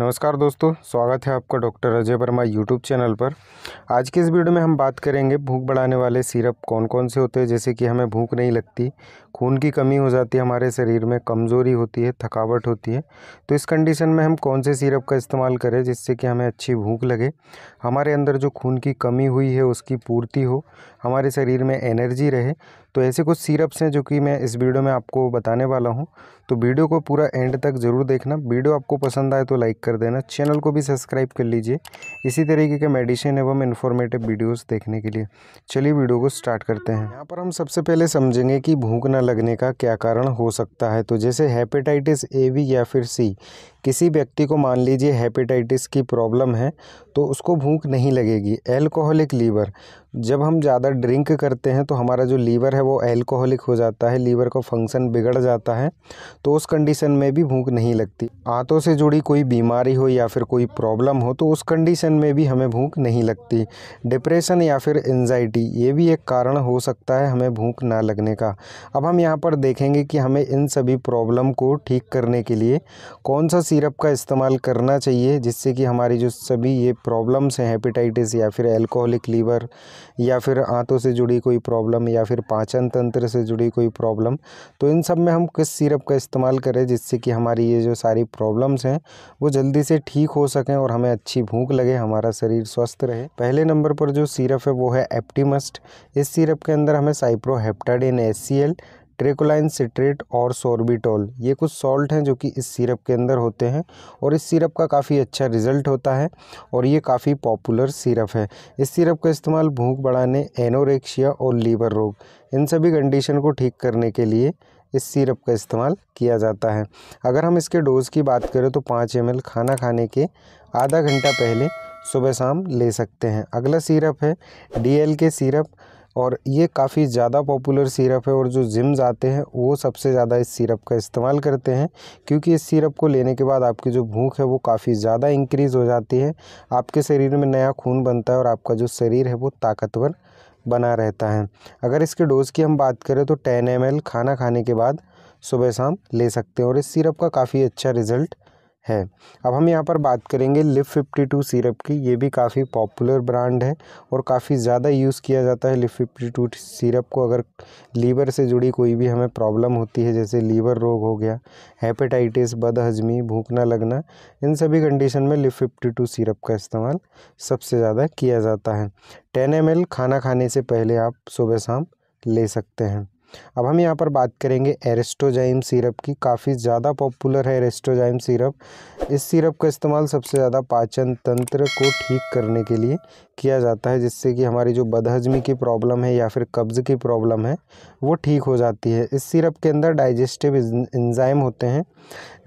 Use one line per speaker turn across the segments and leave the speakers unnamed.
नमस्कार दोस्तों स्वागत है आपका doctor Ajay Verma YouTube channel पर आज के इस वीडियो में हम बात करेंगे भूख बढ़ाने वाले सिरप कौन कौन से होते हैं जैसे कि हमें भूख नहीं लगती खून की कमी हो जाती है हमारे शरीर में कमज़ोरी होती है थकावट होती है तो इस कंडीशन में हम कौन से सिरप का इस्तेमाल करें जिससे कि हमें अच्छी भूख लगे हमारे अंदर जो खून की कमी हुई है उसकी पूर्ति हो हमारे शरीर में एनर्जी रहे तो ऐसे कुछ सिरप्स हैं जो कि मैं इस वीडियो में आपको बताने वाला हूँ तो वीडियो को पूरा एंड तक ज़रूर देखना वीडियो आपको पसंद आए तो लाइक कर देना चैनल को भी सब्सक्राइब कर लीजिए इसी तरीके के मेडिसिन एवं इन्फॉर्मेटिव वीडियोज़ देखने के लिए चलिए वीडियो को स्टार्ट करते हैं यहाँ पर हम सबसे पहले समझेंगे कि भूख ना लगने का क्या कारण हो सकता है तो जैसे हेपेटाइटिस ए वी या फिर सी किसी व्यक्ति को मान लीजिए हेपेटाइटिस की प्रॉब्लम है तो उसको भूख नहीं लगेगी एल्कोहलिक लीवर जब हम ज़्यादा ड्रिंक करते हैं तो हमारा जो लीवर है वो एल्कोहलिक हो जाता है लीवर का फंक्शन बिगड़ जाता है तो उस कंडीशन में भी भूख नहीं लगती आंतों से जुड़ी कोई बीमारी हो या फिर कोई प्रॉब्लम हो तो उस कंडीशन में भी हमें भूख नहीं लगती डिप्रेशन या फिर एनजाइटी ये भी एक कारण हो सकता है हमें भूख ना लगने का अब हम यहाँ पर देखेंगे कि हमें इन सभी प्रॉब्लम को ठीक करने के लिए कौन सा सिरप का इस्तेमाल करना चाहिए जिससे कि हमारी जो सभी ये प्रॉब्लम्स हैं हेपेटाइटिस या फिर अल्कोहलिक लीवर या फिर आंतों से जुड़ी कोई प्रॉब्लम या फिर पाचन तंत्र से जुड़ी कोई प्रॉब्लम तो इन सब में हम किस सिरप का इस्तेमाल करें जिससे कि हमारी ये जो सारी प्रॉब्लम्स हैं वो जल्दी से ठीक हो सकें और हमें अच्छी भूख लगे हमारा शरीर स्वस्थ रहे पहले नंबर पर जो सीरप है वो है एप्टीमस्ट इस सीरप के अंदर हमें साइप्रोहेप्टाडिन एस ट्रेकोलाइन सिट्रेट और सोरबिटोल ये कुछ सॉल्ट हैं जो कि इस सिरप के अंदर होते हैं और इस सिरप का काफ़ी अच्छा रिजल्ट होता है और ये काफ़ी पॉपुलर सिरप है इस सिरप का इस्तेमाल भूख बढ़ाने एनोरेक्शिया और लीवर रोग इन सभी कंडीशन को ठीक करने के लिए इस सिरप का इस्तेमाल किया जाता है अगर हम इसके डोज़ की बात करें तो पाँच एम खाना खाने के आधा घंटा पहले सुबह शाम ले सकते हैं अगला सिरप है डी के सिरप और ये काफ़ी ज़्यादा पॉपुलर सिरप है और जो जिम्स आते हैं वो सबसे ज़्यादा इस सिरप का इस्तेमाल करते हैं क्योंकि इस सिरप को लेने के बाद आपकी जो भूख है वो काफ़ी ज़्यादा इंक्रीज़ हो जाती है आपके शरीर में नया खून बनता है और आपका जो शरीर है वो ताकतवर बना रहता है अगर इसके डोज़ की हम बात करें तो टेन एम खाना खाने के बाद सुबह शाम ले सकते हैं और इस सिरप का काफ़ी अच्छा रिज़ल्ट है अब हम यहाँ पर बात करेंगे लिफ फिफ्टी टू सीरप की ये भी काफ़ी पॉपुलर ब्रांड है और काफ़ी ज़्यादा यूज़ किया जाता है लिफ फिफ्टी टू सीरप को अगर लीवर से जुड़ी कोई भी हमें प्रॉब्लम होती है जैसे लीवर रोग हो गया हेपेटाइटिस बदहजमी भूख ना लगना इन सभी कंडीशन में लिफ फिफ्टी टू सीरप का इस्तेमाल सबसे ज़्यादा किया जाता है टेन एम खाना खाने से पहले आप सुबह शाम ले सकते हैं अब हम यहाँ पर बात करेंगे एरेस्टोजाइम सिरप की काफ़ी ज़्यादा पॉपुलर है एरेस्टोजाइम सिरप इस सिरप का इस्तेमाल सबसे ज़्यादा पाचन तंत्र को ठीक करने के लिए किया जाता है जिससे कि हमारी जो बदहजमी की प्रॉब्लम है या फिर कब्ज़ की प्रॉब्लम है वो ठीक हो जाती है इस सिरप के अंदर डाइजेस्टिव इंजाइम होते हैं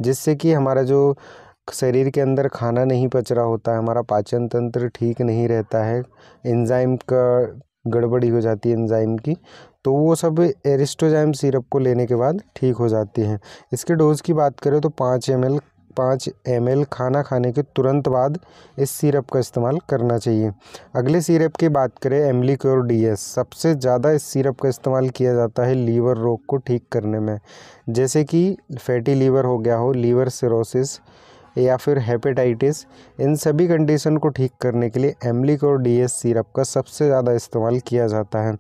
जिससे कि हमारा जो शरीर के अंदर खाना नहीं पच रहा होता है हमारा पाचन तंत्र ठीक नहीं रहता है इंजाइम का गड़बड़ी हो जाती है इंजाइम की तो वो सब एरिस्टोजाइम सिरप को लेने के बाद ठीक हो जाती हैं इसके डोज़ की बात करें तो पाँच एम एल पाँच एम एल खाना खाने के तुरंत बाद इस सिरप का इस्तेमाल करना चाहिए अगले सिरप की बात करें एम्लिक्योर डी एस सबसे ज़्यादा इस सिरप का इस्तेमाल किया जाता है लीवर रोग को ठीक करने में जैसे कि फैटी लीवर हो गया हो लीवर सिरोसिस या फिर हेपेटाइटिस इन सभी कंडीशन को ठीक करने के लिए एमलिक और डीएस सिरप का सबसे ज़्यादा इस्तेमाल किया जाता है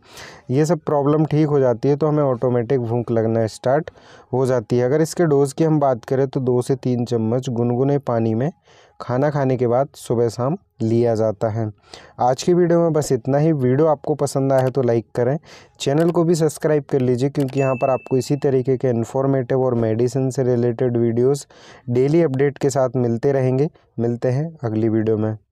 ये सब प्रॉब्लम ठीक हो जाती है तो हमें ऑटोमेटिक भूख लगना स्टार्ट हो जाती है अगर इसके डोज़ की हम बात करें तो दो से तीन चम्मच गुनगुने पानी में खाना खाने के बाद सुबह शाम लिया जाता है आज की वीडियो में बस इतना ही वीडियो आपको पसंद आया है तो लाइक करें चैनल को भी सब्सक्राइब कर लीजिए क्योंकि यहाँ पर आपको इसी तरीके के इन्फॉर्मेटिव और मेडिसिन से रिलेटेड वीडियोस डेली अपडेट के साथ मिलते रहेंगे मिलते हैं अगली वीडियो में